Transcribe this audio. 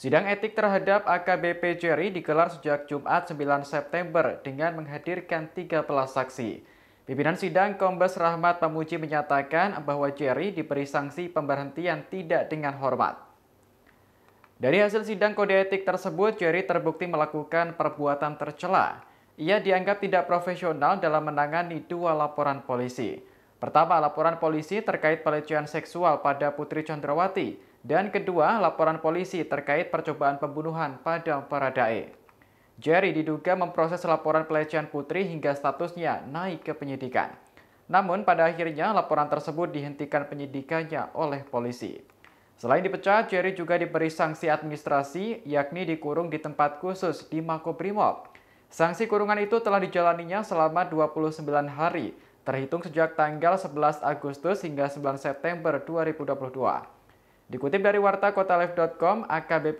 Sidang etik terhadap AKBP Jerry digelar sejak Jumat 9 September dengan menghadirkan tiga 13 saksi. Pimpinan sidang Kombes Rahmat Pamuji menyatakan bahwa Jerry diberi sanksi pemberhentian tidak dengan hormat. Dari hasil sidang kode etik tersebut, Jerry terbukti melakukan perbuatan tercela. Ia dianggap tidak profesional dalam menangani dua laporan polisi. Pertama, laporan polisi terkait pelecehan seksual pada Putri Chandrawati dan kedua, laporan polisi terkait percobaan pembunuhan pada Paradae. Jerry diduga memproses laporan pelecehan putri hingga statusnya naik ke penyidikan. Namun pada akhirnya laporan tersebut dihentikan penyidikannya oleh polisi. Selain dipecat, Jerry juga diberi sanksi administrasi yakni dikurung di tempat khusus di Makobrimob. Sanksi kurungan itu telah dijalaninya selama 29 hari, terhitung sejak tanggal 11 Agustus hingga 9 September 2022. Dikutip dari wartakota.life.com, AKBP